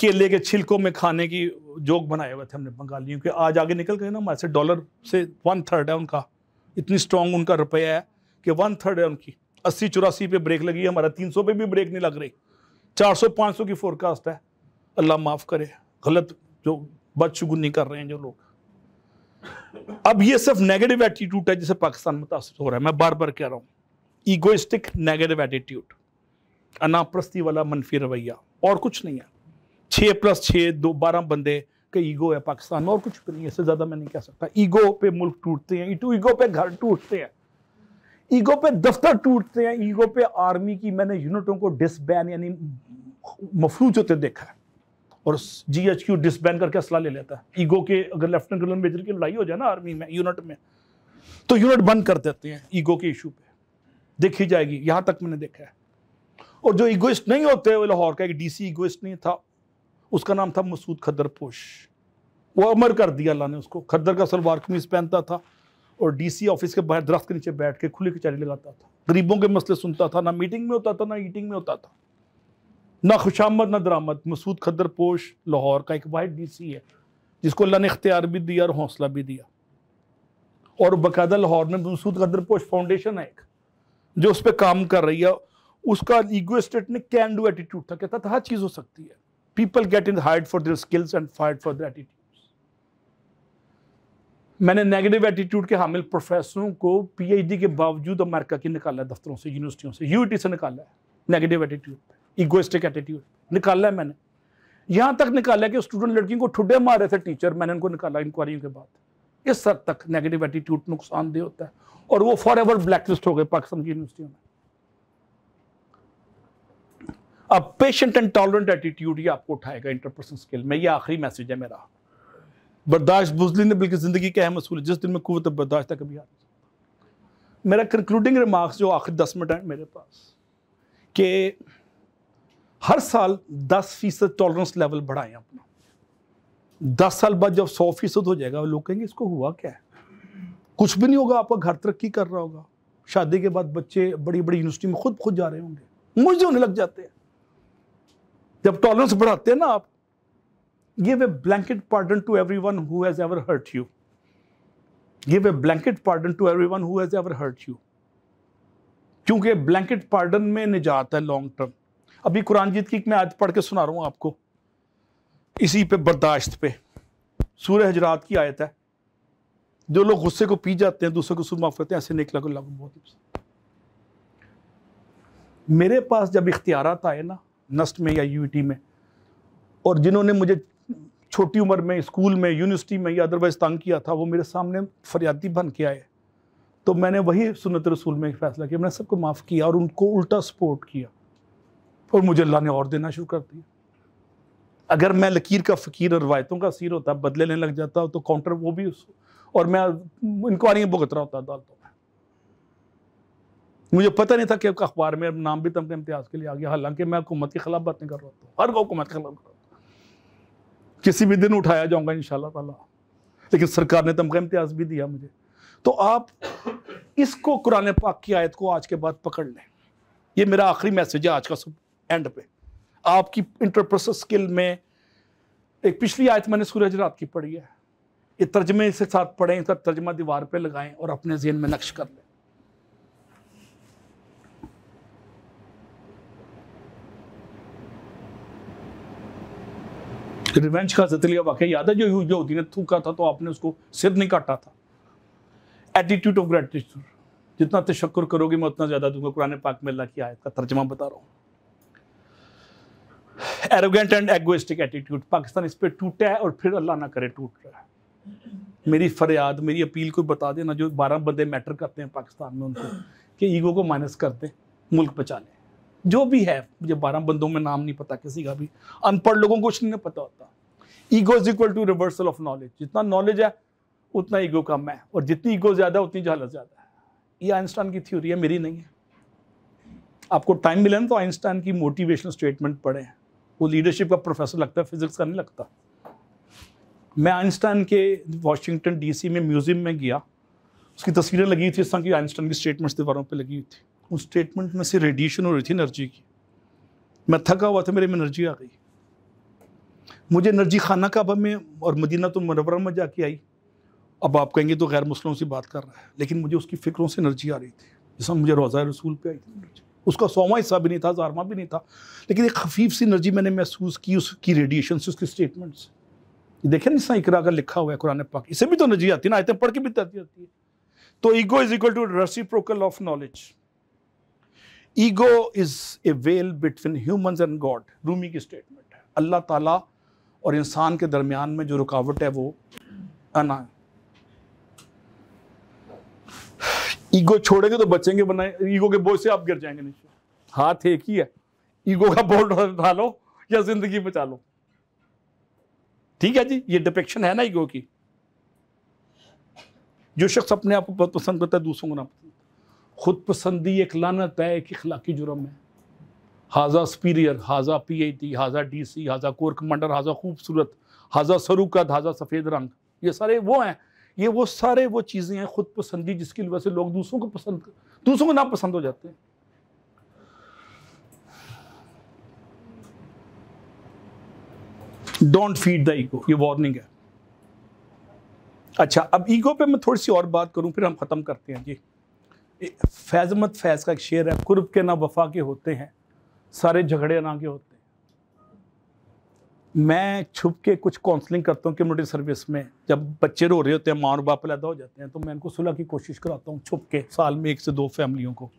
केले के छिलकों में खाने की जोक बनाए हुए थे हमने बंगालियों के आज आगे निकल गए ना हमारे से डॉलर से वन थर्ड है उनका इतनी स्ट्रांग उनका रुपया है कि वन थर्ड है उनकी अस्सी चौरासी पे ब्रेक लगी हमारा तीन सौ पे भी ब्रेक नहीं लग रही चार सौ पाँच सौ की फोरकास्ट है अल्लाह माफ़ करे गलत जो बदशुगुनी कर रहे हैं जो लोग अब ये सिर्फ नेगेटिव एटीट्यूड है जिसे पाकिस्तान मुतासर हो रहा है मैं बार बार कह रहा हूँ ईगोइस्टिक नेगेटिव एटीट्यूड अनाप्रस्ती वाला मनफी रवैया और कुछ नहीं है छः प्लस छः दो बारह बंदे का ईगो है पाकिस्तान में और कुछ नहीं इससे ज़्यादा मैं नहीं कह सकता ईगो पे मुल्क टूटते हैं ईटू ईगो पे घर टूटते हैं ईगो पे दफ्तर टूटते हैं ईगो पे आर्मी की मैंने यूनिटों को डिसबैन यानी मफलूज होते देखा है और जी एच क्यू डिसबैन करके असला ले लेता है ईगो के अगर लेफ्टिनेंट कर्नल मेजर की लड़ाई हो जाए ना आर्मी में यूनिट में तो यूनिट बंद कर देते हैं ईगो के इशू पे देखी जाएगी यहाँ तक मैंने देखा है और जो ईगोइस्ट नहीं होते वो लाहौर का एक डीसी ईगोइस्ट नहीं था उसका नाम था मसूद पोश वो अमर कर दिया अल्लाह ने उसको खद्दर का सलवार कमीज पहनता था और डीसी ऑफिस के बाहर दरख्त के नीचे बैठ के खुली कचहरी लगाता था गरीबों के मसले सुनता था ना मीटिंग में होता था ना ईटिंग में होता था ना खुशामद ना दरामद मसूद खदर पोश लाहौर का एक वाइट सी है जिसको अल्लाह ने इख्तियार भी दिया और हौसला भी दिया और बाकायदा लाहौर में मसूद खदर पोश फाउंडेशन है एक जो उस पर काम कर रही है उसका ईगो स्टेट ने कैन डू एटीट्यूड था कहता था हर चीज़ हो सकती है people get in hired for their skills and fired for their attitudes मैंने नेगेटिव एटीट्यूड के हामिल प्रोफेसरों को पीएचडी के बावजूद अमेरिका की निकाला है दफ्तरों से यूनिवर्सिटियों से यूटी से निकाला है नेगेटिव एटीट्यूड इगोइस्टिक एटीट्यूड निकाला है मैंने यहाँ तक निकाला कि स्टूडेंट लड़कियों को ठुडे मार रहे थे टीचर मैंने उनको निकाला इंक्वायरियों के बाद इस हद तक नेगेटिव एटीट्यूड नुकसानदेह होता है और वो फॉर एवर ब्लैकलिस्ट हो गए पाकिस्तान की यूनिवर्सिटियों में अब पेशेंट एंड टॉलरेंट एटीट्यूड ही आपको उठाएगा इंटरपर्सन स्किल में यह आखिरी मैसेज है मेरा बर्दाश्त बुजली ने बल्कि ज़िंदगी का अहम असूल जिस दिन में कुत बर्दाश्त कभी आ मेरा कंक्लूडिंग रिमार्क्स जो आखिर दस मिनट है मेरे पास कि हर साल दस फीसद टॉलरेंस लेवल बढ़ाएं अपना दस साल बाद जब सौ फीसद हो जाएगा लोग कहेंगे इसको हुआ क्या है कुछ भी नहीं होगा आपका घर तरक्की कर रहा होगा शादी के बाद बच्चे बड़ी बड़ी यूनिवर्सिटी में खुद खुद जा रहे होंगे मुझे होने लग जाते हैं जब टॉलरेंस बढ़ाते हैं ना आप give a blanket pardon to everyone who has ever hurt you give a blanket pardon to everyone has ever hurt you क्योंकि ब्लैंकेट पार्डन में निजात है लॉन्ग टर्म अभी कुरान जीत की मैं आज पढ़ के सुना रहा हूं आपको इसी पे बर्दाश्त पे सूर्य हजरात की आयत है जो लोग गुस्से को पी जाते हैं दूसरे को सुर माफ करते हैं ऐसे निकला को बहुत मेरे पास जब इख्तियारत आए ना नस्ट में या यू e में और जिन्होंने मुझे छोटी उम्र में स्कूल में यूनिवर्सिटी में या अदरवाइज तंग किया था वो मेरे सामने फरियादी बन के आए तो मैंने वही सुनत रसूल में एक फैसला किया मैंने सबको माफ़ किया और उनको उल्टा सपोर्ट किया और मुझे अल्लाह ने और देना शुरू कर दिया अगर मैं लकीर का फ़कीर और रवायतों का सिर होता बदले लेने लग जाता तो काउंटर वो भी और मैं इंक्वायरियाँ भुगत रहा होता अदालतों मुझे पता नहीं था कि आपका अखबार में नाम भी तमके तो इम्तियाज के लिए आ गया हालांकि मैं हुकूमत के खिलाफ बातें कर रहा था हर हुकूमत के खिलाफ किसी भी दिन उठाया जाऊंगा इन ताला लेकिन सरकार ने तमका तो इम्तियाज भी दिया मुझे तो आप इसको कुरान पाक की आयत को आज के बाद पकड़ लें ये मेरा आखिरी मैसेज है आज का सुबह एंड पे आपकी इंटरप्रस स्किल में एक पिछली आयत मैंने सूरज रात की पढ़ी है ये तर्जमे इसके साथ पढ़ें इसका तर्जमा दीवार पे लगाएं और अपने जहन में नक्श कर लें रिवेंज का जतलिया वाकई याद है जो जो होती ने थूका था तो आपने उसको सिर नहीं काटा था एटीट्यूड ऑफ ग्रेटिट्यूड जितना तशक्र करोगे मैं उतना ज़्यादा दूंगा कुरान पाक में अल्लाह की आयत का तर्जमा बता रहा हूँ arrogant and egoistic attitude Pakistan इस पर टूटा है और फिर अल्लाह ना करे टूट रहा है मेरी फरियाद मेरी अपील को बता देना जो बारह बंदे मैटर करते हैं पाकिस्तान में उनको कि ईगो को माइनस कर दें मुल्क बचा लें जो भी है मुझे बारह बंदों में नाम नहीं पता किसी का भी अनपढ़ लोगों को कुछ नहीं पता होता ego is equal to reversal of knowledge जितना नॉलेज है उतना ईगो कम है और जितनी ईगो ज़्यादा उतनी जहालत ज़्यादा है ये आइंस्टाइन की थ्योरी है मेरी नहीं है आपको टाइम मिले ना तो आइंस्टाइन की मोटिवेशनल स्टेटमेंट पढ़े वो लीडरशिप का प्रोफेसर लगता है फिजिक्स का नहीं लगता मैं आइंस्टाइन के वॉशिंगटन डीसी में म्यूज़ियम में गया उसकी तस्वीरें लगी थी इस तरह की आइंस्टाइन की स्टेटमेंट्स दीवारों पर लगी हुई थी उस स्टेटमेंट में से रेडिएशन हो रही थी एनर्जी की मैं थका हुआ था मेरे में एनर्जी आ गई मुझे एनर्जी खाना काबा में और मदीना तो मनवरम में जाके आई अब आप कहेंगे तो गैर मुस्लिमों से बात कर रहा है लेकिन मुझे उसकी फ़िक्रों से एनर्जी आ रही थी जैसा मुझे रोज़ा रसूल पे आई थी एनर्जी उसका सोमा हिस्सा भी नहीं था जारमा भी नहीं था लेकिन एक खफीफ सी एनर्जी मैंने महसूस की उसकी रेडिएशन से उसके स्टेटमेंट से देखें ना इकरा का लिखा हुआ है कुरान पाक इसे भी तो एनर्जी आती है ना आयतें पढ़ के भी आती है तो ego is equal to reciprocal of knowledge ego is a veil between humans and God Rumi की स्टेटमेंट है अल्लाह ताला और इंसान के दरमियान में जो रुकावट है वो अना ईगो छोड़ेंगे तो बचेंगे बनाए ईगो के बोझ से आप गिर जाएंगे नीचे हाथ एक ही है ईगो का बोर्ड उठा लो या जिंदगी बचा लो ठीक है जी ये डिपेक्शन है ना ईगो की जो शख्स अपने आप को बहुत पसंद करता है दूसरों को ना खुद पसंदी एक लानत है एक इखलाकी जुर्म है हाजा सुपीरियर हाजा पी आई टी हाजा डी सी हाजा कोर कमांडर हाजा खूबसूरत हाजा सरुकत हाजा सफ़ेद रंग ये सारे वो हैं ये वो सारे वो चीज़ें हैं खुद पसंदी जिसकी वजह से लोग दूसरों को पसंद दूसरों को नापसंद हो जाते हैं डोंट फीड द ईगो ये वार्निंग है अच्छा अब ईगो पे मैं थोड़ी सी और बात करूं फिर हम ख़त्म करते हैं जी फैजमत फैज़ का एक शेर है कुर्ब के ना वफा के होते हैं सारे झगड़े ना के होते हैं मैं छुप के कुछ काउंसलिंग करता हूँ कम्युनिटी सर्विस में जब बच्चे रो रहे होते हैं माँ और बाप पैदा हो जाते हैं तो मैं इनको सुलह की कोशिश कराता हूँ छुप के साल में एक से दो फैमिलियों को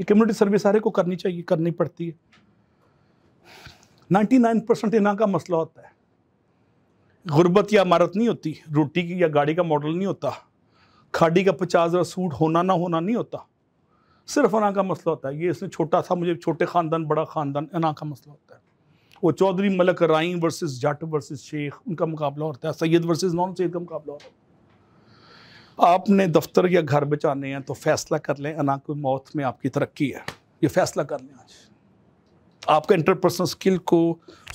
ये कम्युनिटी सर्विस सारे को करनी चाहिए करनी पड़ती है नाइन्टी नाइन परसेंट इना का मसला होता है गुर्बत या इमारत नहीं होती रोटी की या गाड़ी का मॉडल नहीं होता खाड़ी का पचास हज़ार सूट होना ना होना नहीं होता सिर्फ अना का मसला होता है ये इसने छोटा था मुझे छोटे ख़ानदान बड़ा ख़ानदान अना का मसला होता है वो चौधरी मलक राइम वर्सेस जट वर्सेस शेख उनका मुकाबला होता है सैयद वर्सेस नॉन सैद का मुकाबला होता है आपने दफ्तर या घर बचाने हैं तो फैसला कर लें अना की मौत में आपकी तरक्की है ये फैसला कर लें आज आपका इंटरपर्सनल स्किल को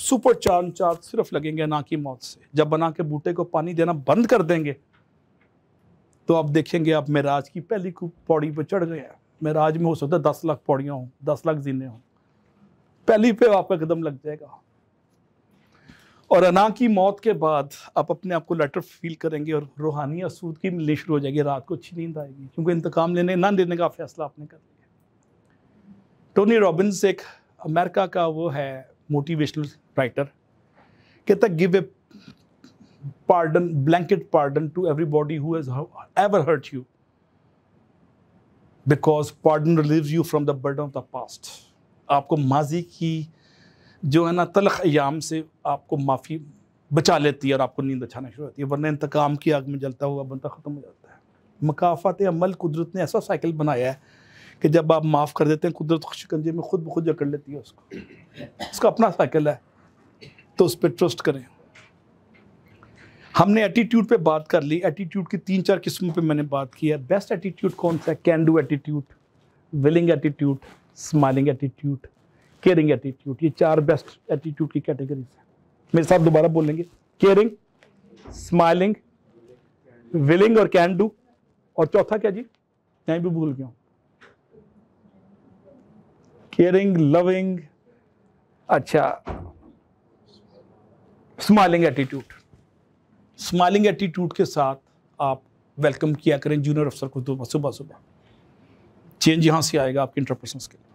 सुपर चार चार सिर्फ लगेंगे अना की मौत से जब अना के बूटे को पानी देना बंद कर देंगे तो आप देखेंगे आप महराज की पहली पौड़ी पर चढ़ गए हैं मेराज में हो सकता है दस लाख पौड़ियाँ हों दस लाख जीने हों पहली पे आपका कदम लग जाएगा और अना की मौत के बाद आप अपने आप को लेटर फील करेंगे और रूहानी असूद की मिलनी शुरू हो जाएगी रात को अच्छी नींद आएगी क्योंकि इंतकाम लेने ना लेने का फैसला आपने कर लिया टोनी रॉबिन्स एक अमेरिका का वो है मोटिवेशनल राइटर कहता give a pardon, blanket pardon to everybody who has ever hurt you. Because pardon relieves you from the burden of the past आपको माजी की जो है ना तलख अयाम से आपको माफ़ी बचा लेती है और आपको नींद अचाना शुरू होती है वरना इंतकाम की आग में जलता हुआ बनता ख़त्म हो जाता है मकाफत अमल कुदरत ने ऐसा साइकिल बनाया है कि जब आप माफ़ कर देते हैं कुदरत शिकंजे में खुद ब खुद जकड़ लेती है उसको उसका अपना साइकिल है तो उस पर ट्रस्ट करें हमने एटीट्यूड पे बात कर ली एटीट्यूड की तीन चार किस्मों पे मैंने बात की है बेस्ट एटीट्यूड कौन सा है can do attitude willing attitude smiling attitude caring attitude ये चार बेस्ट एटीट्यूड की कैटेगरीज है मेरे साथ दोबारा बोलेंगे केयरिंग स्माइलिंग विलिंग और कैन डू और चौथा क्या जी मैं भी भूल गया हूँ केयरिंग लविंग अच्छा स्माइलिंग एटीट्यूड स्माइलिंग एटीट्यूड के साथ आप वेलकम किया करें जूनियर अफसर को सुबह सुबह सुबह चेंज यहाँ से आएगा आपके इंटरप्रेशन के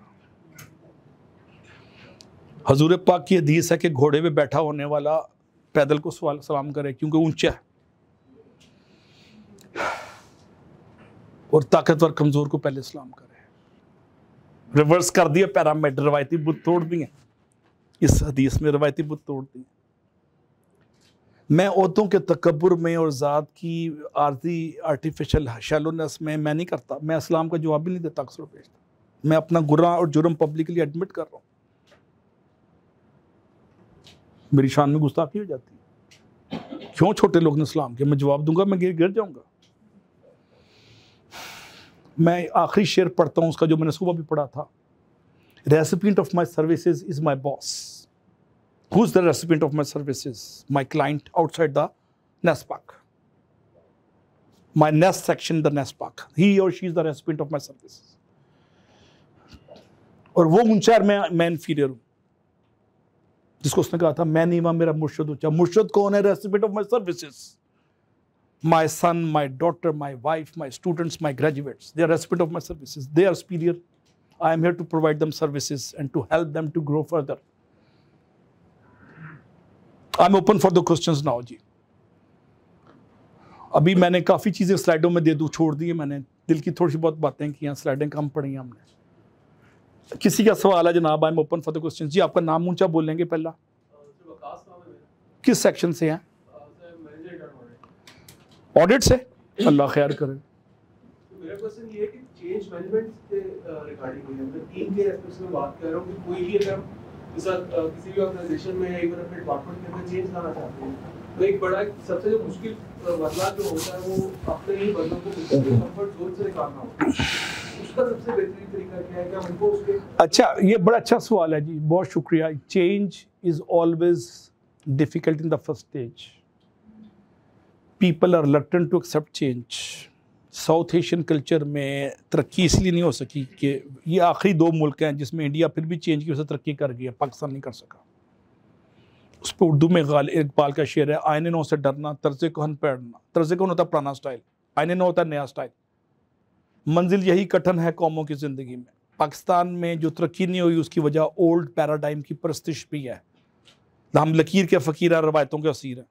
हजूर पाक की हदीस है कि घोड़े पे बैठा होने वाला पैदल को सवाल सलाम करे क्योंकि ऊंचा है और ताकतवर कमज़ोर को पहले सलाम करे रिवर्स कर दिया पैरामेड रवायती बुत तोड़ दिए इस हदीस में रवायती बुत तोड़ दिए मैं औरतों के तकबर में और ज़ात की आरती आर्टिफिशल शैलोनस में मैं नहीं करता मैं इस्लाम का जवाब भी नहीं देता अक्सर पेशता मैं अपना गुरा और जुर्म पब्लिकली एडमिट कर रहा हूँ मेरी शान में गुस्ताखी हो जाती है क्यों छोटे लोग ने इस्लाम के मैं जवाब दूंगा मैं गिर गिर जाऊँगा मैं आखिरी शेर पढ़ता हूँ उसका जो मैंने सुबह भी पढ़ा था recipient of my services is my boss who's the recipient of my services? My client outside the nest park. My nest section, the nest park. He or she is the recipient of my services. और वो ऊंचा मैं मैं inferior हूं जिसको उसने कहा था मैं नहीं मां मेरा मुर्शद ऊंचा मुर्शद कौन है recipient of my services my son my daughter my wife my students my graduates they are recipient of my services they are superior I am here to provide them services and to help them to grow further I am open for the question now जी अभी मैंने काफ़ी चीज़ें स्लाइडों में दे दूँ छोड़ दी है मैंने दिल की थोड़ी सी बहुत बातें की हैं स्लाइडें कम पड़ी हैं हमने किसी का सवाल है जनाब I am open for the question जी आपका नाम ऊंचा बोलेंगे पहला किस सेक्शन से हैं ऑडिट से अल्लाह खैर करे तो मेरा क्वेश्चन ये है कि चेंज मैनेजमेंट से रिगार्डिंग हुई है मैं टीम के एस्पेक्ट्स में बात कर रहा हूँ कि कोई भी अगर किसी भी ऑर्गेनाइजेशन में अपने डिपार्टमेंट चेंज लाना चाहते हैं तो एक बड़ा सबसे जो मुश्किल बदलाव जो होता है वो अपने ही को कंफर्ट जोन से निकालना होता है अच्छा ये बड़ा अच्छा सवाल है जी बहुत शुक्रिया change is always difficult in the first stage people are reluctant to accept change South Asian culture में तरक्की इसलिए नहीं हो सकी कि ये आखिरी दो मुल्क हैं जिसमें इंडिया फिर भी चेंज की वजह से तरक्की कर गया पाकिस्तान नहीं कर सका उस पर उर्दू में गाल इकबाल का शेर है आयने नौ से डरना तर्ज कहन पैरना तर्ज कौन होता पुराना स्टाइल आयने नौ होता नया स्टाइल मंजिल यही कठिन है कौमों की ज़िंदगी में पाकिस्तान में जो तरक्की नहीं हुई उसकी वजह ओल्ड पैराडाइम की परस्तिश भी है हम लकीर के फ़कीर रवायतों के असीर हैं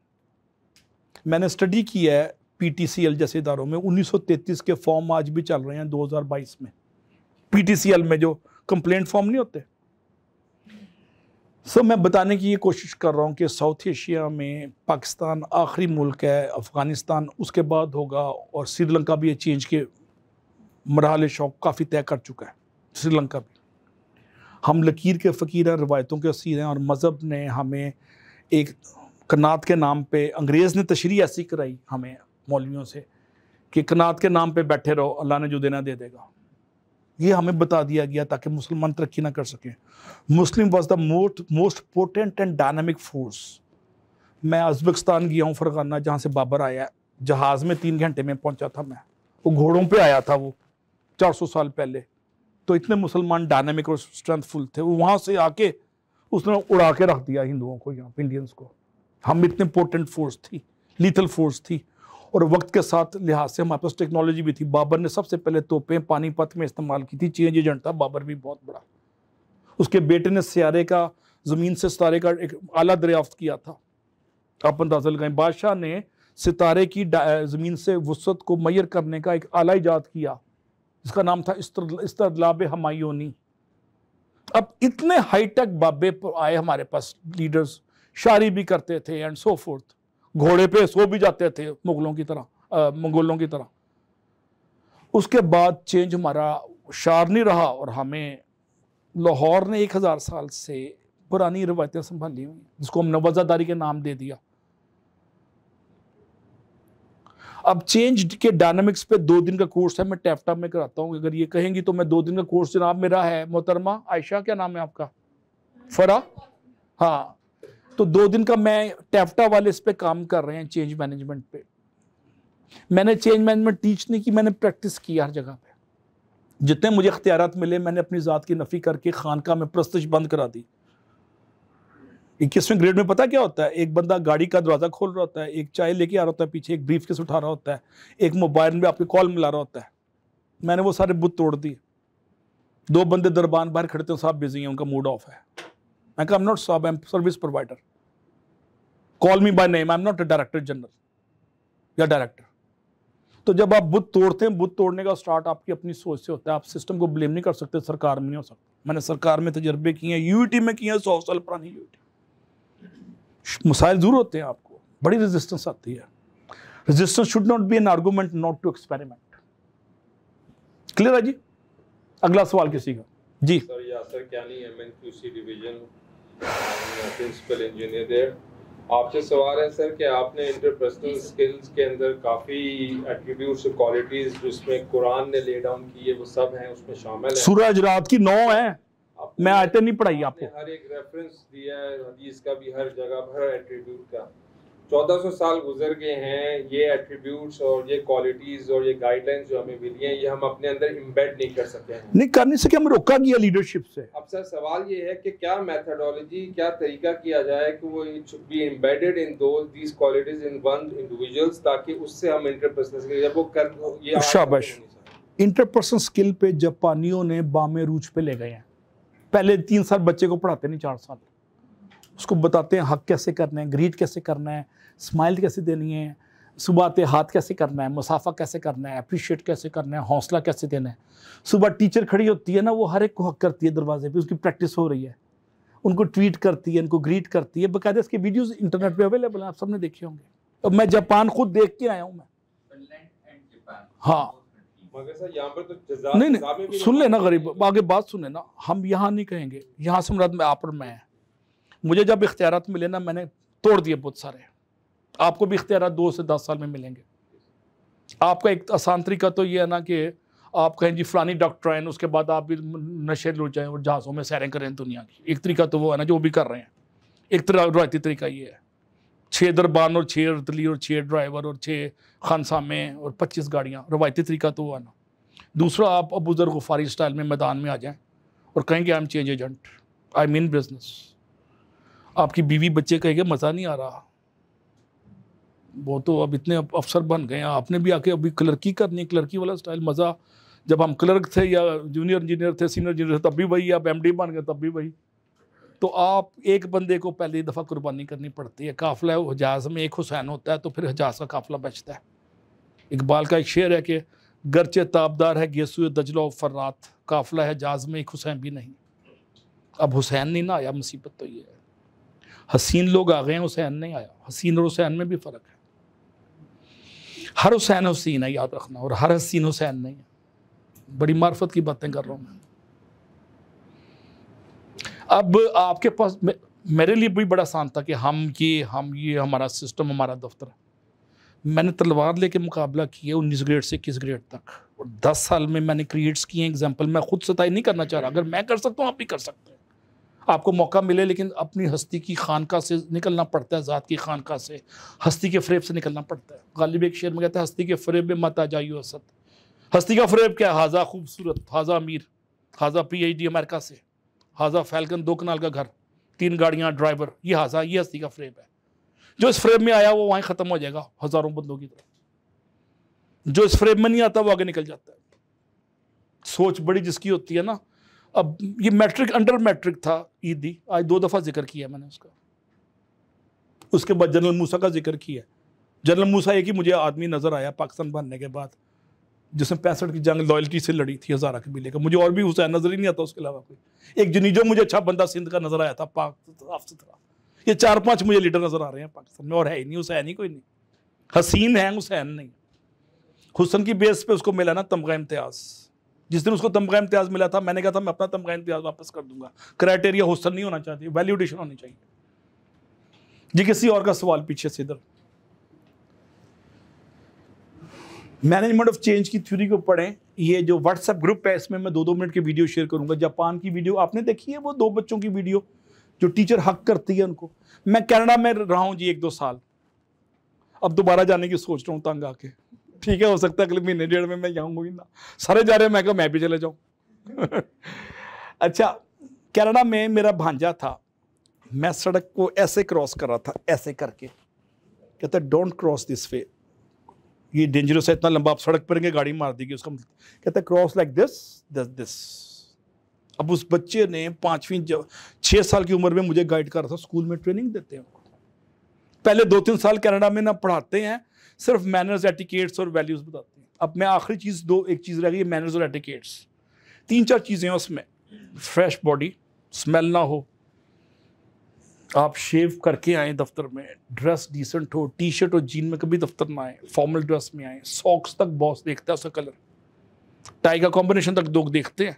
मैंने स्टडी की है पीटीसीएल जैसे इदारों में 1933 के फॉर्म आज भी चल रहे हैं 2022 में पीटीसीएल में जो कंप्लेंट फॉर्म नहीं होते सो so, मैं बताने की ये कोशिश कर रहा हूँ कि साउथ एशिया में पाकिस्तान आखिरी मुल्क है अफ़गानिस्तान उसके बाद होगा और श्रीलंका भी ये चेंज के मरहल शौक काफ़ी तय कर चुका है श्रीलंका भी हम लकीर के फ़कीर हैं रवायतों के असीर हैं और मज़हब ने हमें एक कनात के नाम पे अंग्रेज़ ने तशरी ऐसी कराई हमें मौलवियों से कि कनात के नाम पे बैठे रहो अल्लाह ने जो देना दे देगा ये हमें बता दिया गया ताकि मुसलमान तरक्की ना कर सकें Muslim was the most most potent and dynamic force मैं उज्बेकिस्तान गया हूँ फरगाना जहाँ से बाबर आया जहाज़ में तीन घंटे में पहुँचा था मैं वो घोड़ों पर आया था वो चार सौ साल पहले तो इतने मुसलमान डायनामिक और स्ट्रेंथफुल थे वो वहाँ से आके उसने उड़ा के रख दिया हिंदुओं को यहाँ इंडियंस को हम इतने इम्पोर्टेंट फोर्स थी लीथल फोर्स थी और वक्त के साथ लिहाज से हमारे पास टेक्नोलॉजी भी थी बाबर ने सबसे पहले तोपें पानीपत में इस्तेमाल की थी चेंज एजेंट था बाबर भी बहुत बड़ा उसके बेटे ने सियारे का ज़मीन से सितारे का एक आला दरियाफ्त किया था आप अंदाजा लगाएं बादशाह ने सितारे की ज़मीन से वसत को मैयर करने का एक आला ईजाद किया जिसका नाम था इस्तलाब हमायोनी अब इतने हाईटेक बाबे आए हमारे पास लीडर्स शारी भी करते थे एंड सो फोर्थ घोड़े पे सो भी जाते थे मुगलों की तरह मंगोलों की तरह उसके बाद चेंज हमारा शार नहीं रहा और हमें लाहौर ने एक हज़ार साल से पुरानी रवायतें संभाली हुई जिसको हमने वजादारी के नाम दे दिया अब चेंज के डायनामिक्स पे दो दिन का कोर्स है मैं टैपटॉप में कराता हूँ अगर ये कहेंगी तो मैं दो दिन का कोर्स जनाब मेरा है मोहतरमा आयशा क्या नाम है आपका फरा हाँ तो दो दिन का मैं टैफ्टा वाले इस पर काम कर रहे हैं चेंज मैनेजमेंट पे मैंने चेंज मैनेजमेंट टीच नहीं की मैंने प्रैक्टिस की हर जगह पे जितने मुझे अख्तियार मिले मैंने अपनी ज़ात की नफ़ी करके खानका में प्रस्तश बंद करा दी इक्कीसवें ग्रेड में पता क्या होता है एक बंदा गाड़ी का दरवाज़ा खोल रहा होता है एक चाय लेके आ रहा होता है पीछे एक ब्रीफ केस उठा रहा होता है एक मोबाइल में आपकी कॉल मिला रहा होता है मैंने वो सारे बुत तोड़ दिए दो बंदे दरबान बाहर खड़े थे साहब बिजी हैं उनका मूड ऑफ है आई कहा नॉट साहब I am service provider call me by name I am not a director general या डायरेक्टर तो जब आप बुद्ध तोड़ते हैं बुद्ध तोड़ने का स्टार्ट आपकी अपनी सोच से होता है आप सिस्टम को ब्लेम नहीं कर सकते सरकार में नहीं हो सकता मैंने सरकार में तजर्बे किए हैं यूटी में किए हैं सौ साल पुरानी यूटी मसाइल दूर होते हैं आपको बड़ी रेजिस्टेंस आती है resistance should not be an argument not to experiment clear है जी अगला सवाल किसी का जी सर यासर क्या नहीं MNQC division principal engineer there आपसे सवाल है सर कि आपने इंटरपर्सनल स्किल्स के अंदर काफ़ी एट्रीब्यूट्स और क्वालिटीज जिसमें कुरान ने ले डाउन की है वो सब हैं उसमें शामिल है सूरज रात की नौ है मैं आयतें नहीं पढ़ाई आपको हर एक रेफरेंस दिया है हदीस का भी हर जगह हर एट्रीब्यूट का 1400 साल गुजर गए हैं ये एट्रीब्यूट्स और ये क्वालिटीज और ये गाइडलाइंस जो हमें मिली हैं ये हम अपने अंदर इम्बेड नहीं कर सकते हैं नहीं करने से सके हम रोका गया लीडरशिप से अब सर सवाल ये है कि क्या मेथडोलॉजी क्या तरीका किया जाए कि वो should be embedded into these qualities in one individuals ताकि उससे हम इंटरपर्सनल जब वो कर ये शाबाश इंटरपर्सनल स्किल पे जापानियों ने बामे रूज पे ले गए हैं पहले तीन साल बच्चे को पढ़ाते नहीं चार साल उसको बताते हैं हक कैसे करना है ग्रीड कैसे करना है स्माइल कैसे देनी है सुबह आते हाथ कैसे करना है मुसाफा कैसे करना है अप्रिशिएट कैसे करना है हौसला कैसे देना है सुबह टीचर खड़ी होती है ना वो हर एक को हक करती है दरवाजे पे उसकी प्रैक्टिस हो रही है उनको ट्वीट करती है उनको ग्रीट करती है बकायदा इसके वीडियोस इंटरनेट पे अवेलेबल हैं आप सबने देखे होंगे अब मैं जापान खुद देख के आया हूँ मैं हाँ तो नहीं नहीं सुन लेना गरीब आगे बात सुन लेना हम यहाँ नहीं कहेंगे यहाँ से मुराद में आप और मैं मुझे जब इख्तियार मिले ना मैंने तोड़ दिए बहुत सारे आपको भी इख्तियार दो से दस साल में मिलेंगे आपका एक आसान तरीका तो ये है ना कि आप कहें जी फलानी डॉक्टर आए उसके बाद आप भी नशे लुट जाएँ और जहाज़ों में सैरें करें दुनिया की एक तरीका तो वो है ना जो भी कर रहे हैं एक तरह रवायती तरीका ये है छः दरबान और छः अर्दली और छः ड्राइवर और छः खानसामे और पच्चीस गाड़ियाँ रवायती तरीका तो वो है ना दूसरा आप अबूज़र गुफारी स्टाइल में मैदान में आ जाएँ और कहेंगे I am change agent I mean business आपकी बीवी बच्चे कहेंगे मज़ा नहीं आ रहा वो तो अब इतने अफसर बन गए हैं आपने भी आके अभी क्लर्की करनी क्लर्की वाला स्टाइल मज़ा जब हम क्लर्क थे या जूनियर इंजीनियर थे सीनियर इंजीनियर थे तब भी वही आप एमडी बन गए तब भी वही तो आप एक बंदे को पहली दफ़ा कुर्बानी करनी पड़ती है काफिला हजाज में एक हुसैन होता है तो फिर हजाज का काफिला बचता है इकबाल का एक शेर है कि गरचे ताबदार है गेसु दजलो फर्रात काफिला है जाज में एक हुसैन भी नहीं अब हुसैन नहीं ना आया मुसीबत तो ये है हसीन लोग आ गए हैं हुसैन नहीं आया हसीन और हुसैन में भी फ़र्क है हर हुसैन हुसैन है याद रखना और हर हसीन हुसैन नहीं है बड़ी मार्फत की बातें कर रहा हूँ मैं अब आपके पास मेरे लिए भी बड़ा आसान था कि हम ये हम ये हमारा सिस्टम हमारा दफ्तर है मैंने तलवार लेके मुकाबला किया उन्नीस ग्रेड से इक्कीस ग्रेड तक और दस साल में मैंने क्रिएट्स किए एग्जाम्पल मैं खुद सताई नहीं करना चाह रहा अगर मैं कर सकता हूँ आप भी कर सकते हैं आपको मौका मिले लेकिन अपनी हस्ती की खानका से निकलना पड़ता है ज़ात की खानका से हस्ती के फ्रेब से निकलना पड़ता है गालिब एक शेर में कहते हैं हस्ती के फ्रेब में मत आ जाइयो असद हस्ती का फ्रेब क्या हाजा खूबसूरत हाजा अमीर हाजा पीएचडी अमेरिका से हाजा फैलकन दो कनाल का घर तीन गाड़ियाँ ड्राइवर ये हाजा ये हस्ती का फ्रेब है जो इस फ्रेब में आया वो वहीं ख़त्म हो जाएगा हज़ारों बंदों की तरफ जो इस फ्रेब में नहीं आता वो आगे निकल जाता है सोच बड़ी जिसकी होती है ना अब ये मैट्रिक अंडर मैट्रिक था ईदी आज दो दफ़ा जिक्र किया मैंने उसका उसके बाद जनरल मूसा का जिक्र किया जनरल मूसा एक ही मुझे आदमी नज़र आया पाकिस्तान बनने के बाद जिसने पैंसठ की जंग लॉयल्टी से लड़ी थी हज़ारा के बिले का मुझे और भी हुसैन नज़र ही नहीं आता उसके अलावा कोई एक जनीजो मुझे अच्छा बंदा सिंध का नज़र आया था पाक सुथरा ये चार पाँच मुझे लीडर नज़र आ रहे हैं पाकिस्तान में और है ही नहीं हुसैन ही कोई नहीं हसीन है हुसैन नहीं हुसन की बेस पे उसको मिला ना तमगा इम्तियाज़ जिस दिन उसको तमगा इम्तियाज मिला था मैंने कहा था मैं अपना तमगा इम्तियाज वापस कर दूंगा क्राइटेरिया होस्टल नहीं होना चाहिए वैल्यूडेशन होनी चाहिए जी किसी और का सवाल पीछे से इधर मैनेजमेंट ऑफ चेंज की थ्योरी को पढ़ें ये जो व्हाट्सएप ग्रुप है इसमें मैं दो दो मिनट की वीडियो शेयर करूंगा जापान की वीडियो आपने देखी है वो दो बच्चों की वीडियो जो टीचर हक करती है उनको मैं कनाडा में रहा हूं जी एक दो साल अब दोबारा जाने की सोच रहा हूं तंग आके ठीक है हो सकता है अगले महीने डेढ़ में मैं जाऊंगा ही ना सारे जा रहे मैं कहा मैं भी चले जाऊँ अच्छा कैनेडा में मेरा भांजा था मैं सड़क को ऐसे क्रॉस कर रहा था ऐसे करके कहते डोंट क्रॉस दिस वे ये डेंजरस है इतना लंबा आप सड़क पर गाड़ी मार देगी उसका कहते cross like this this this अब उस बच्चे ने पाँचवीं जब छः साल की उम्र में मुझे गाइड कर रहा था स्कूल में ट्रेनिंग देते हैं पहले दो तीन साल कनाडा में ना पढ़ाते हैं सिर्फ मैनर्स एटिकेट्स और वैल्यूज़ बताते हैं अब मैं आखिरी चीज़ दो एक चीज़ रह गई मैनर्स और एटिकेट्स तीन चार चीज़ें उसमें फ्रेश बॉडी स्मेल ना हो आप शेव करके आएँ दफ्तर में ड्रेस डिसेंट हो टी शर्ट और जीन में कभी दफ्तर ना आए फॉर्मल ड्रेस में आए सॉक्स तक बॉस देखता है उसका कलर टाई का कॉम्बिनेशन तक लोग देखते हैं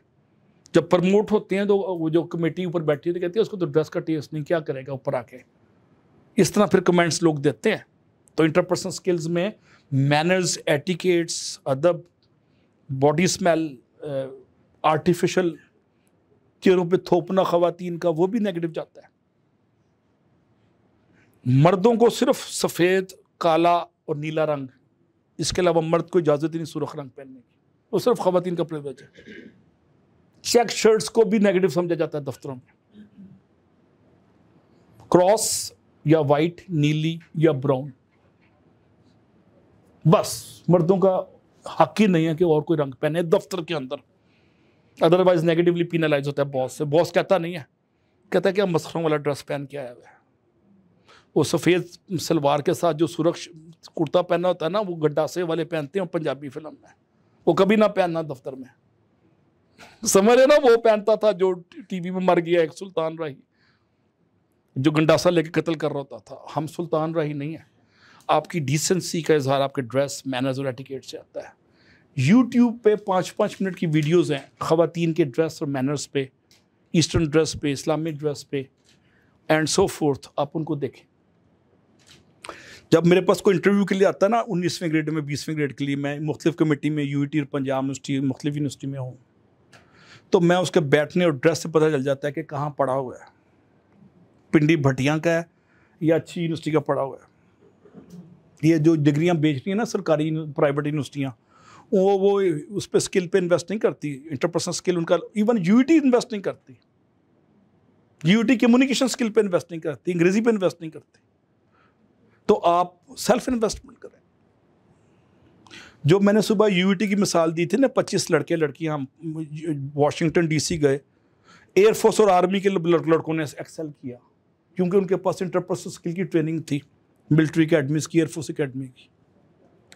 जब प्रमोट होते हैं तो वो जो कमेटी ऊपर बैठी है तो कहती है उसको तो ड्रेस का टेस्ट नहीं क्या करेगा ऊपर आके इस तरह फिर कमेंट्स लोग देते हैं तो इंटरपर्सनल स्किल्स में मैनर्स एटिकेट्स अदब बॉडी स्मेल आर्टिफिशल चेहरों पे थोपना खातन का वो भी नेगेटिव जाता है मर्दों को सिर्फ सफ़ेद काला और नीला रंग इसके अलावा मर्द को इजाज़त ही नहीं सुरख रंग पहनने की वो सिर्फ खातन का प्रवेज है चेक शर्ट्स को भी नेगेटिव समझा जाता है दफ्तरों में क्रॉस या वाइट नीली या ब्राउन बस मर्दों का हक ही नहीं है कि और कोई रंग पहने दफ्तर के अंदर अदरवाइज नेगेटिवली पीनालाइज होता है बॉस से बॉस कहता नहीं है कहता है कि हम मसरों वाला ड्रेस पहन के आया हुआ है वो सफ़ेद सलवार के साथ जो सुरक्ष कुर्ता पहना होता है ना वो गड्डासे वाले पहनते हैं पंजाबी फिल्म में वो कभी ना पहनना दफ्तर में समझ रहे ना वो पहनता था जो टीवी में मर गया एक सुल्तान राही जो गंडासा लेके कत्ल कर रहा होता था हम सुल्तान राही नहीं है आपकी डिसेंसी का इजहार आपके ड्रेस मैनर्स और एटिकेट से आता है यूट्यूब पे पाँच पाँच मिनट की वीडियोस हैं ख़वान के ड्रेस और मैनर्स पे ईस्टर्न ड्रेस पे इस्लामिक ड्रेस पे एंड सो फोर्थ आप उनको देखें जब मेरे पास कोई इंटरव्यू के लिए आता है ना उन्नीसवें ग्रेड में बीसवें ग्रेड के लिए मैं मुख्तु कमेटी में यू e और पंजाब यूनिवर्सिटी मुख्तलिफ यूनिवर्सिटी में हूँ तो मैं उसके बैठने और ड्रेस से पता चल जाता है कि कहाँ पड़ा हुआ है पिंडी भटिया का है या अच्छी यूनिवर्सिटी का पड़ा हुआ है ये जो डिग्रियाँ बेच रही हैं ना सरकारी प्राइवेट यूनिवर्सिटियाँ वो वो उस पर स्किल पे इन्वेस्ट नहीं करती इंटरपर्सनल स्किल उनका इवन यू इन्वेस्ट नहीं करती यू कम्युनिकेशन स्किल पे इन्वेस्ट नहीं करती अंग्रेजी पे इन्वेस्ट नहीं करती तो आप सेल्फ इन्वेस्टमेंट करें जो मैंने सुबह यू e की मिसाल दी थी ना पच्चीस लड़के लड़कियाँ हम वाशिंगटन डीसी गए एयरफोर्स और आर्मी के लड़कों ने एक्सेल किया क्योंकि उनके पास इंटरपर्सनल स्किल की ट्रेनिंग थी मिलिट्री अकेडमीज़ की एयरफोर्स अकेडमी की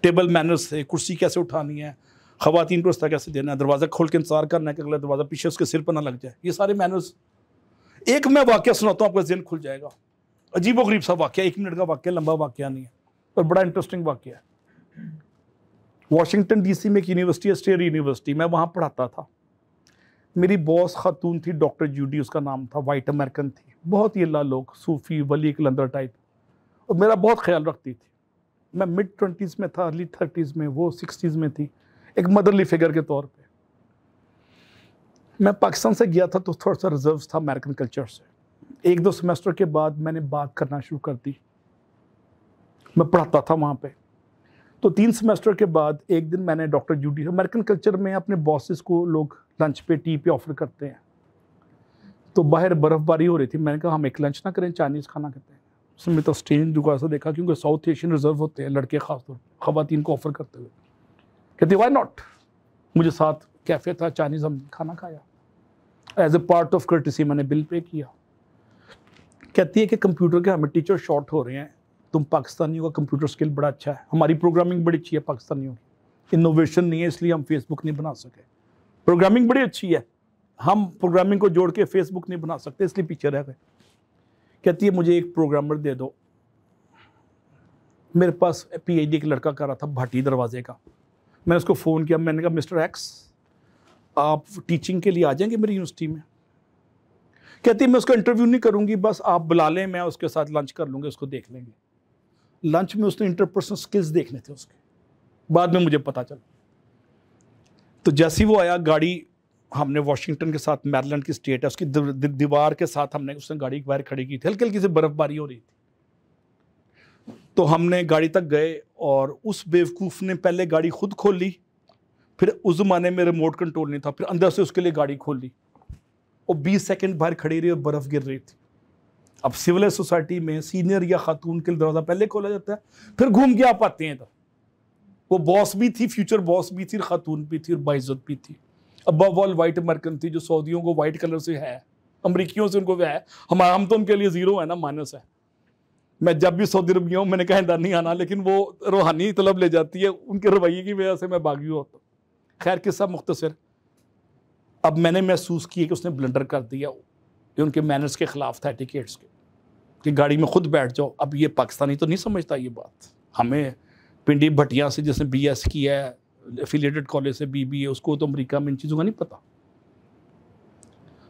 टेबल मैनर्स थे कुर्सी कैसे उठानी है खातन को रस्ता कैसे देना है दरवाज़ा खोल के इंतजार करना है कि अगला दरवाज़ा पीछे उसके सिर पर ना लग जाए ये सारे मैनर्स एक मैं वाक्य सुनाता हूँ आपका जहन खुल जाएगा अजीब गरीब सा वाक्य एक मिनट का वाक्य लंबा वाक्य नहीं है पर बड़ा इंटरेस्टिंग वाक्य है वाशिंगटन डीसी में एक यूनिवर्सिटी है स्टेट यूनिवर्सिटी मैं वहाँ पढ़ाता था मेरी बॉस खातून थी डॉक्टर जूडी उसका नाम था वाइट अमेरिकन थी बहुत ही अल्लाह लोग सूफ़ी वली कलंदर टाइप और तो मेरा बहुत ख्याल रखती थी मैं मिड ट्वेंटीज़ में था अर्ली थर्टीज़ में वो सिक्सटीज़ में थी एक मदरली फिगर के तौर पे मैं पाकिस्तान से गया था तो थोड़ा सा रिजर्व था अमेरिकन कल्चर से एक दो सेमेस्टर के बाद मैंने बात करना शुरू कर दी मैं पढ़ाता था वहाँ पे तो तीन सेमेस्टर के बाद एक दिन मैंने डॉक्टर जूडी अमेरिकन कल्चर में अपने बॉसेस को लोग लंच पे टी पे ऑफ़र करते हैं तो बाहर बर्फ़बारी हो रही थी मैंने कहा हम एक लंच ना करें चाइनीज़ खाना करते हैं उसने मैं जो ऐसा देखा क्योंकि साउथ एशियन रिजर्व होते हैं लड़के खासतौर ख़वान को ऑफ़र करते हुए कहते वाई नॉट मुझे साथ कैफ़े था चाइनीज़ हम खाना खाया as a part of courtesy मैंने बिल पे किया कहती है कि कंप्यूटर के हमें टीचर शॉर्ट हो रहे हैं तुम पाकिस्तानियों का कंप्यूटर स्किल बड़ा अच्छा है हमारी प्रोग्रामिंग बड़ी अच्छी है पाकिस्तानियों की इनोवेशन नहीं है इसलिए हम फेसबुक नहीं बना सके प्रोग्रामिंग बड़ी अच्छी है हम प्रोग्रामिंग को जोड़ के फेसबुक नहीं बना सकते इसलिए पीछे रह गए कहती है मुझे एक प्रोग्रामर दे दो मेरे पास पीएचडी एक लड़का कर रहा था भाटी दरवाजे का मैंने उसको फ़ोन किया मैंने कहा मिस्टर एक्स आप टीचिंग के लिए आ जाएंगे मेरी यूनिवर्सिटी में कहती है मैं उसका इंटरव्यू नहीं करूँगी बस आप बुला लें मैं उसके साथ लंच कर लूँगी उसको देख लेंगे लंच में उसने इंटरपर्सनल स्किल्स देखने थे उसके बाद में मुझे पता चला तो जैसे ही वो आया गाड़ी हमने वाशिंगटन के साथ मैरलैंड की स्टेट है उसकी दीवार के साथ हमने उसने गाड़ी की वायर खड़ी की थी हल्की हल्की से बर्फबारी हो रही थी तो हमने गाड़ी तक गए और उस बेवकूफ़ ने पहले गाड़ी खुद खोली फिर उस ज़माने में रिमोट कंट्रोल नहीं था फिर अंदर से उसके लिए गाड़ी खोली और बीस सेकेंड बाहर खड़ी रही और बर्फ़ गिर रही थी अब सिविल सोसाइटी में सीनियर या खातून के दरवाज़ा पहले खोला जाता है फिर घूम के आ आते हैं इधर वो बॉस भी थी फ्यूचर बॉस भी थी खातून भी थी और बाइजत भी थी अबव ऑल वाइट अमेरिकन थी जो सऊदियों को वाइट कलर से है अमरीकियों से उनको है हम हम तो उनके लिए ज़ीरो है ना माइनस है मैं जब भी सऊदी अरब गया हूँ मैंने कहा नहीं आना लेकिन वो रूहानी तलब ले जाती है उनके रवैये की वजह से मैं बागी होता खैर किस्सा मुख्तसर अब मैंने महसूस किया कि उसने ब्लंडर कर दिया ये उनके मैनर्स के ख़िलाफ़ था टिकेट्स के कि गाड़ी में खुद बैठ जाओ अब ये पाकिस्तानी तो नहीं समझता ये बात हमें पिंडी भटिया से जिसने बी एस किया है एफिलेटेड कॉलेज से बी बी ए उसको तो अमरीका में इन चीज़ों का नहीं पता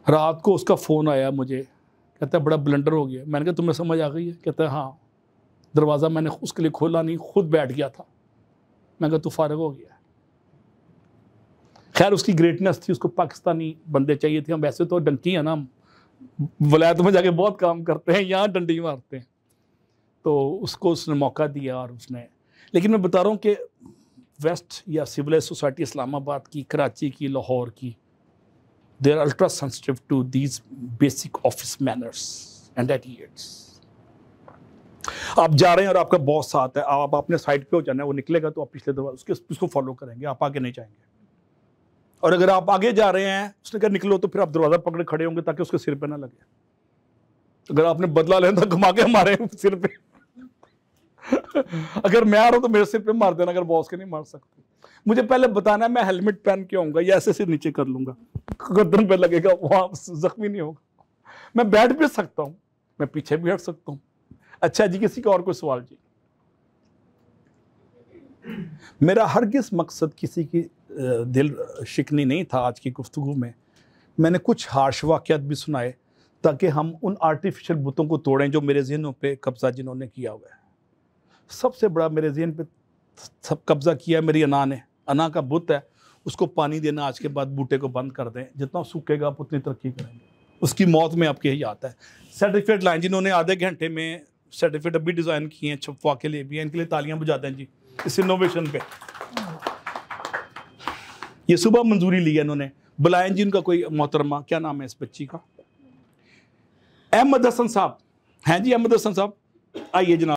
रात को उसका फ़ोन आया मुझे कहता है बड़ा ब्लंडर हो गया मैंने कहा तुम्हें समझ आ गई है कहता है हाँ दरवाज़ा मैंने उसके लिए खोला नहीं खुद बैठ गया था मैंने कहा तू फारग हो गया खैर उसकी ग्रेटनेस थी उसको पाकिस्तानी बंदे चाहिए थे हम वैसे तो डंकी हैं ना हम वलायत में जाके बहुत काम करते हैं यहाँ डंडी मारते हैं तो उसको उसने मौका दिया और उसने लेकिन मैं बता रहा हूँ कि वेस्ट या सिविल सोसाइटी इस्लामाबाद की कराची की लाहौर की they are ultra sensitive to these basic office manners and etiquettes आप जा रहे हैं और आपका बॉस साथ है आप अपने साइड पे हो जाना है वो निकलेगा तो आप पिछले दफा उसके उसको फॉलो करेंगे आप आगे नहीं जाएंगे और अगर आप आगे जा रहे हैं उसने कहा निकलो तो फिर आप दरवाज़ा पकड़े खड़े होंगे ताकि उसके सिर पे ना लगे अगर आपने बदला लेना तो घुमा के हमारे सिर पे अगर मैं आ रहा हूँ तो मेरे सिर पे मार देना अगर बॉस के नहीं मार सकते मुझे पहले बताना है मैं हेलमेट पहन के आऊंगा या ऐसे सिर नीचे कर लूंगा गर्दन पे लगेगा वहां जख्मी नहीं होगा मैं बैठ भी सकता हूँ मैं पीछे भी हट सकता हूँ अच्छा जी किसी का और कोई सवाल जी मेरा हर किस मकसद किसी की दिल शिकनी नहीं था आज की गुफ्तु में मैंने कुछ हार्श वाक्यात भी सुनाए ताकि हम उन आर्टिफिशियल बुतों को तोड़ें जो मेरे जहनों पे कब्ज़ा जिन्होंने किया हुआ है सबसे बड़ा मेरे जहन पे सब कब्जा किया मेरी अना ने अना का बुत है उसको पानी देना आज के बाद बूटे को बंद कर दें जितना सूखेगा आप उतनी तरक्की करेंगे उसकी मौत में आपके यही आता है सर्टिफिकेट लाएँ जिन्होंने आधे घंटे में सर्टिफिकेट अभी डिज़ाइन किए हैं छपवा के लिए भी हैं इनके लिए तालियां बुझाते हैं जी इस इनोवेशन पे ये सुबह मंजूरी ली है इन्होंने बुलाएं जी उनका कोई मोहतरमा क्या नाम है इस बच्ची का अहमद हसन साहब हैं जी अहमद हसन साहब आइए जनाब